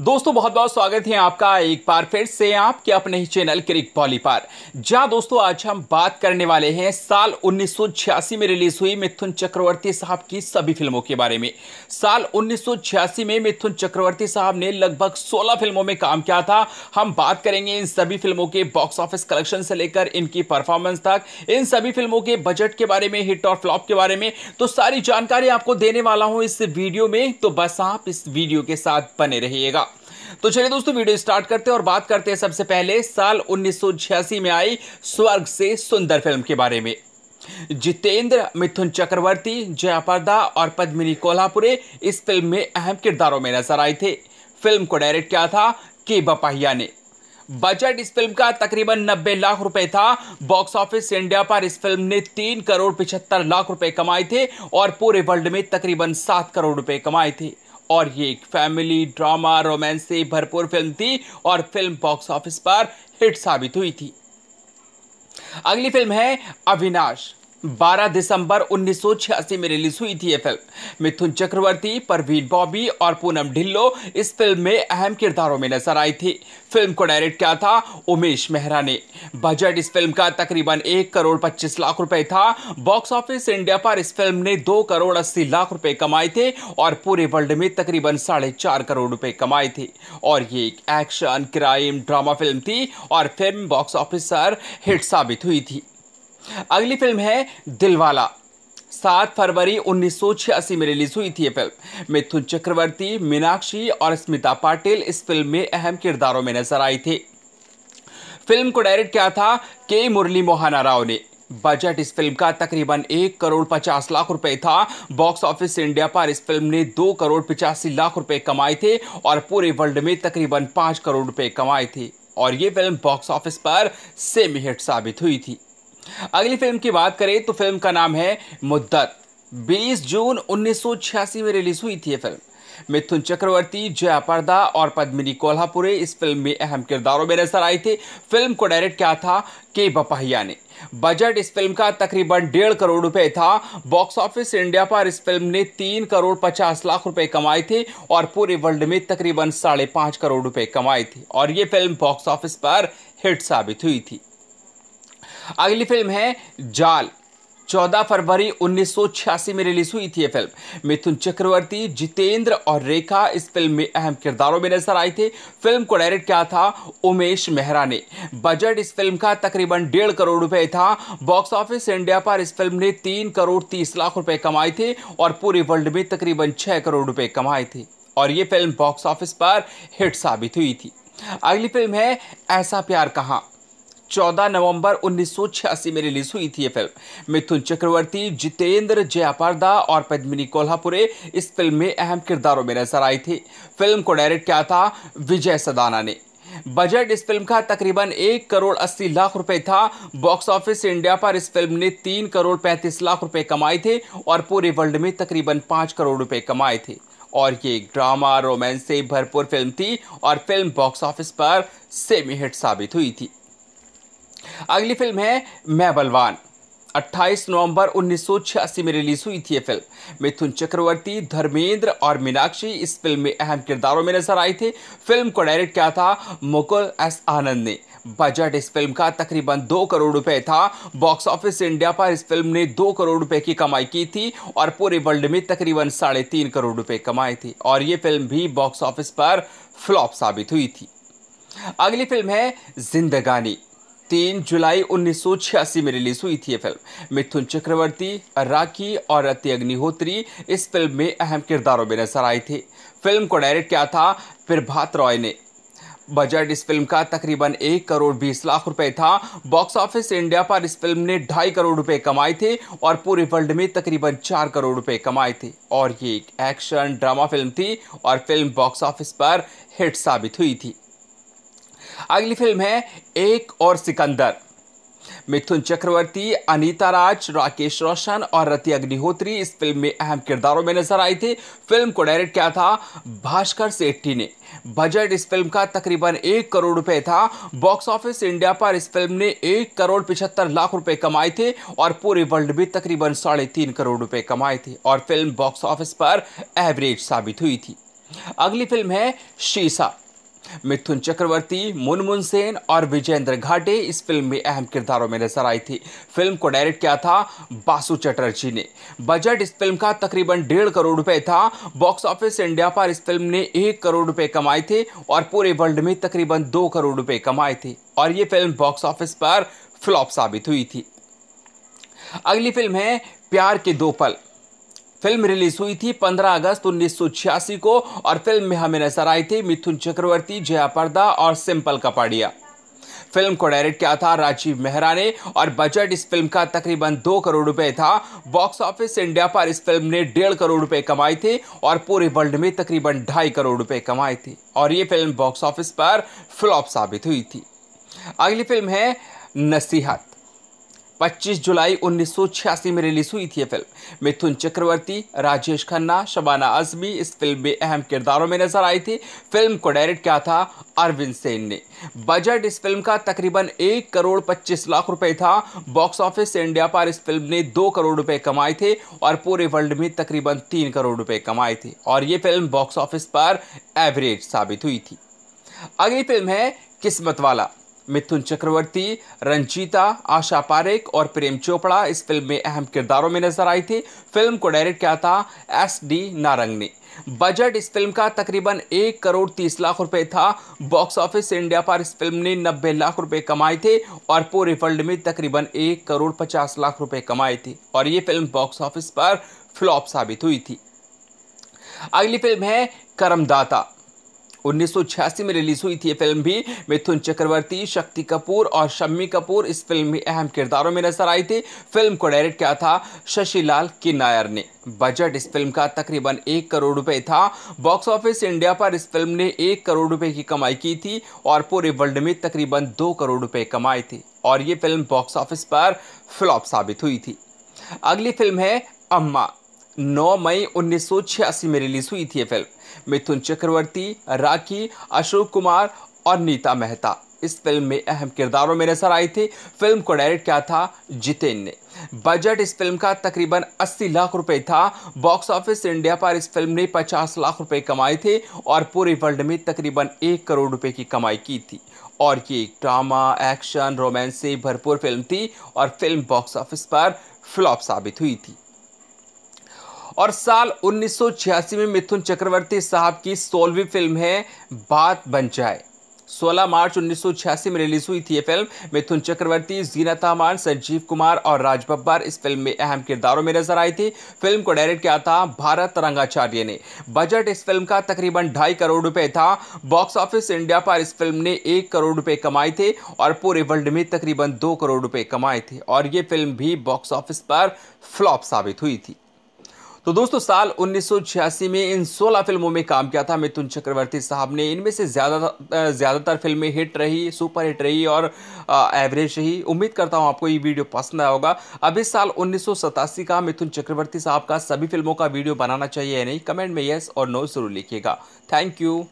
दोस्तों बहुत बहुत स्वागत है आपका एक बार फिर से आपके अपने ही चैनल क्रिक पॉली पर जहां दोस्तों आज हम बात करने वाले हैं साल 1986 में रिलीज हुई मिथुन चक्रवर्ती साहब की सभी फिल्मों के बारे में साल 1986 में मिथुन चक्रवर्ती साहब ने लगभग 16 फिल्मों में काम किया था हम बात करेंगे इन सभी फिल्मों के बॉक्स ऑफिस कलेक्शन से लेकर इनकी परफॉर्मेंस तक इन सभी फिल्मों के बजट के बारे में हिट और फ्लॉप के बारे में तो सारी जानकारी आपको देने वाला हूं इस वीडियो में तो बस आप इस वीडियो के साथ बने रहिएगा तो चलिए दोस्तों वीडियो स्टार्ट करते हैं और बात करते हैं सबसे पहले साल उन्नीस में आई स्वर्ग से सुंदर फिल्म के बारे में जितेंद्र मिथुन चक्रवर्ती जयापर्दा और पद्मिनी कोल्हापुरे इस फिल्म में अहम किरदारों में नजर आए थे फिल्म को डायरेक्ट किया था के बपाहिया ने बजट इस फिल्म का तकरीबन 90 लाख रुपए था बॉक्स ऑफिस इंडिया पर इस फिल्म ने तीन करोड़ पिछहत्तर लाख रुपए कमाए थे और पूरे वर्ल्ड में तकरीबन सात करोड़ रुपए कमाए थे और ये एक फैमिली ड्रामा रोमांस से भरपूर फिल्म थी और फिल्म बॉक्स ऑफिस पर हिट साबित हुई थी अगली फिल्म है अविनाश 12 दिसंबर 1986 में रिलीज हुई थी ये फिल्म मिथुन चक्रवर्ती परवीन बॉबी और पूनम ढिल्लो इस फिल्म में अहम किरदारों में नजर आई थी फिल्म को डायरेक्ट किया था उमेश मेहरा ने बजट इस फिल्म का तकरीबन एक करोड़ पच्चीस लाख रुपए था बॉक्स ऑफिस इंडिया पर इस फिल्म ने दो करोड़ अस्सी लाख रुपए कमाए थे और पूरे वर्ल्ड में तकरीबन साढ़े चार करोड़ रुपए कमाए थे और ये एक एक्शन क्राइम ड्रामा फिल्म थी और फिल्म बॉक्स ऑफिस हिट साबित हुई थी अगली फिल्म है दिलवाला सात फरवरी छियासी में रिलीज हुई थी ये फिल्म मिथुन चक्रवर्ती मीनाक्षी और स्मिता पाटिल इस फिल्म में अहम किरदारों में नजर आई थी फिल्म को डायरेक्ट किया था के मुरली मोहना राव ने बजट इस फिल्म का तकरीबन एक करोड़ पचास लाख रुपए था बॉक्स ऑफिस इंडिया पर इस फिल्म ने दो करोड़ पिचासी लाख रुपए कमाए थे और पूरे वर्ल्ड में तकरीबन पांच करोड़ रुपए कमाए थे और ये फिल्म बॉक्स ऑफिस पर सेमी हिट साबित हुई थी अगली फिल्म की बात करें तो फिल्म का नाम है मुद्दत 20 जून 1986 में रिलीज हुई थी ये फिल्म मिथुन चक्रवर्ती जया पर्दा और पद्मिनी कोल्हापुरे इस फिल्म में अहम किरदारों में नजर आए थे फिल्म को डायरेक्ट किया था के बपहिया ने बजट इस फिल्म का तकरीबन डेढ़ करोड़ रुपए था बॉक्स ऑफिस इंडिया पर इस फिल्म ने तीन करोड़ पचास लाख रुपए कमाए थे और पूरे वर्ल्ड में तकरीबन साढ़े पांच करोड़ रुपए कमाए थे और ये फिल्म बॉक्स ऑफिस पर हिट साबित हुई थी अगली फिल्म है जाल 14 फरवरी 1986 में रिलीज हुई थी ये फिल्म मिथुन चक्रवर्ती जितेंद्र और रेखा इस फिल्म में अहम किरदारों में नजर आए थे फिल्म को डायरेक्ट किया था उमेश मेहरा ने बजट इस फिल्म का तकरीबन डेढ़ करोड़ रुपए था बॉक्स ऑफिस इंडिया पर इस फिल्म ने तीन करोड़ तीस लाख रुपए कमाए थे और पूरे वर्ल्ड में तकरीबन छह करोड़ रुपए कमाए थे और ये फिल्म बॉक्स ऑफिस पर हिट साबित हुई थी अगली फिल्म है ऐसा प्यार कहाँ 14 नवंबर 1986 में रिलीज हुई थी ये फिल्म मिथुन चक्रवर्ती जितेंद्र जयापारदा और पद्मिनी कोल्हापुरे इस फिल्म में अहम किरदारों में नजर आई थी फिल्म को डायरेक्ट किया था विजय सदाना ने बजट इस फिल्म का तकरीबन एक करोड़ अस्सी लाख रुपए था बॉक्स ऑफिस इंडिया पर इस फिल्म ने तीन करोड़ पैंतीस लाख रुपए कमाए थे और पूरे वर्ल्ड में तकरीबन पांच करोड़ रुपए कमाए थे और ये ड्रामा रोमांस से भरपूर फिल्म थी और फिल्म बॉक्स ऑफिस पर सेमी हिट साबित हुई थी अगली फिल्म है मैं बलवान 28 नवंबर 1986 में रिलीज हुई थी ये फिल्म मिथुन चक्रवर्ती धर्मेंद्र और मीनाक्षी इस फिल्म में अहम किरदारों में नजर आए थे फिल्म को डायरेक्ट किया था मुकुल एस आनंद ने बजट इस फिल्म का तकरीबन दो करोड़ रुपए था बॉक्स ऑफिस इंडिया पर इस फिल्म ने दो करोड़ रुपए की कमाई की थी और पूरे वर्ल्ड में तकरीबन साढ़े तीन करोड़ रुपए कमाए थे और ये फिल्म भी बॉक्स ऑफिस पर फ्लॉप साबित हुई थी अगली फिल्म है जिंदगानी तीन जुलाई उन्नीस में रिलीज हुई थी ये फिल्म मिथुन चक्रवर्ती राखी और रति अग्निहोत्री इस फिल्म में अहम किरदारों में नजर आए थे फिल्म को डायरेक्ट किया था प्रभात रॉय ने बजट इस फिल्म का तकरीबन एक करोड़ बीस लाख रुपए था बॉक्स ऑफिस इंडिया पर इस फिल्म ने ढाई करोड़ रुपए कमाए थे और पूरे वर्ल्ड में तकरीबन चार करोड़ रुपए कमाए थे और ये एक एक्शन ड्रामा फिल्म थी और फिल्म बॉक्स ऑफिस पर हिट साबित हुई थी अगली फिल्म है एक और सिकंदर मिथुन चक्रवर्ती अनीता राज राकेश रोशन और रति अग्निहोत्री इस फिल्म में अहम किरदारों में नजर आई थी फिल्म को डायरेक्ट किया था भास्कर सेट्टी ने बजट इस फिल्म का तकरीबन एक करोड़ रुपए था बॉक्स ऑफिस इंडिया पर इस फिल्म ने एक करोड़ पिछहत्तर लाख रुपए कमाए थे और पूरे वर्ल्ड में तकरीबन साढ़े तीन करोड़ रुपए कमाए थे और फिल्म बॉक्स ऑफिस पर एवरेज साबित हुई थी अगली फिल्म है शीशा मिथुन चक्रवर्ती मुनमुन सेन और विजेंद्र घाटे इस फिल्म में अहम किरदारों में नजर आई थी फिल्म को डायरेक्ट किया था बासु चटर्जी ने बजट इस फिल्म का तकरीबन डेढ़ करोड़ रुपए था बॉक्स ऑफिस इंडिया पर इस फिल्म ने एक करोड़ रुपए कमाए थे और पूरे वर्ल्ड में तकरीबन दो करोड़ रुपए कमाए थे और ये फिल्म बॉक्स ऑफिस पर फ्लॉप साबित हुई थी अगली फिल्म है प्यार के दो पल फिल्म रिलीज हुई थी 15 अगस्त उन्नीस को और फिल्म में हमें नजर आए थे मिथुन चक्रवर्ती जया पर्दा और सिंपल कपाड़िया फिल्म को डायरेक्ट किया था राजीव मेहरा ने और बजट इस फिल्म का तकरीबन दो करोड़ रुपए था बॉक्स ऑफिस इंडिया पर इस फिल्म ने डेढ़ करोड़ रुपए कमाए थे और पूरे वर्ल्ड में तकरीबन ढाई करोड़ रुपए कमाए थे और ये फिल्म बॉक्स ऑफिस पर फ्लॉप साबित हुई थी अगली फिल्म है नसीहत 25 जुलाई 1986 में रिलीज हुई थी ये फिल्म मिथुन चक्रवर्ती राजेश खन्ना शबाना आजमी इस फिल्म में अहम किरदारों में नजर आई थी फिल्म को डायरेक्ट किया था अरविंद सेन ने बजट इस फिल्म का तकरीबन एक करोड़ पच्चीस लाख रुपए था बॉक्स ऑफिस से इंडिया पर इस फिल्म ने दो करोड़ रुपए कमाए थे और पूरे वर्ल्ड में तकरीबन तीन करोड़ रुपए कमाए थे और ये फिल्म बॉक्स ऑफिस पर एवरेज साबित हुई थी अगली फिल्म है किस्मत वाला मिथुन चक्रवर्ती रंजीता आशा पारेख और प्रेम चोपड़ा इस फिल्म में अहम किरदारों में नजर आई थी फिल्म को डायरेक्ट किया था एस डी नारंग ने बजट इस फिल्म का तकरीबन एक करोड़ तीस लाख रुपए था बॉक्स ऑफिस इंडिया पर इस फिल्म ने नब्बे लाख रुपए कमाए थे और पूरे वर्ल्ड में तकरीबन एक करोड़ पचास लाख रुपए कमाए थे और ये फिल्म बॉक्स ऑफिस पर फ्लॉप साबित हुई थी अगली फिल्म है करमदाता 1986 में रिलीज हुई थी ये फिल्म भी मिथुन चक्रवर्ती शक्ति कपूर और शम्मी कपूर इस फिल्म में अहम किरदारों में नजर आई थी फिल्म को डायरेक्ट किया था शशिलाल लाल ने बजट इस फिल्म का तकरीबन एक करोड़ रुपए था बॉक्स ऑफिस इंडिया पर इस फिल्म ने एक करोड़ रुपए की कमाई की थी और पूरे वर्ल्ड में तकरीबन दो करोड़ रुपए कमाए थे और ये फिल्म बॉक्स ऑफिस पर फ्लॉप साबित हुई थी अगली फिल्म है अम्मा 9 मई 1986 में रिलीज हुई थी ये फिल्म मिथुन चक्रवर्ती राखी अशोक कुमार और नीता मेहता इस फिल्म में अहम किरदारों में नजर आई थे फिल्म को डायरेक्ट किया था जितेन ने बजट इस फिल्म का तकरीबन 80 लाख रुपए था बॉक्स ऑफिस इंडिया पर इस फिल्म ने 50 लाख रुपए कमाए थे और पूरे वर्ल्ड में तकरीबन एक करोड़ रुपए की कमाई की थी और ये एक ड्रामा एक्शन रोमांस से भरपूर फिल्म थी और फिल्म बॉक्स ऑफिस पर फ्लॉप साबित हुई थी और साल 1986 में मिथुन चक्रवर्ती साहब की सोलहवीं फिल्म है बात बन जाए 16 मार्च 1986 में रिलीज हुई थी ये फिल्म मिथुन चक्रवर्ती जीना तामान संजीव कुमार और राज बब्बर इस फिल्म में अहम किरदारों में नजर आई थी फिल्म को डायरेक्ट किया था भारत रंगाचार्य ने बजट इस फिल्म का तकरीबन ढाई करोड़ रुपए था बॉक्स ऑफिस इंडिया पर इस फिल्म ने एक करोड़ रुपए कमाए थे और पूरे वर्ल्ड में तकरीबन दो करोड़ रुपए कमाए थे और ये फिल्म भी बॉक्स ऑफिस पर फ्लॉप साबित हुई थी तो दोस्तों साल 1986 में इन 16 फिल्मों में काम किया था मिथुन चक्रवर्ती साहब ने इनमें से ज़्यादा ज़्यादातर फिल्में हिट रही सुपर हिट रही और एवरेज रही उम्मीद करता हूँ आपको ये वीडियो पसंद आया होगा अब इस साल उन्नीस का मिथुन चक्रवर्ती साहब का सभी फिल्मों का वीडियो बनाना चाहिए या नहीं कमेंट में येस और नो ज़रूर लिखिएगा थैंक यू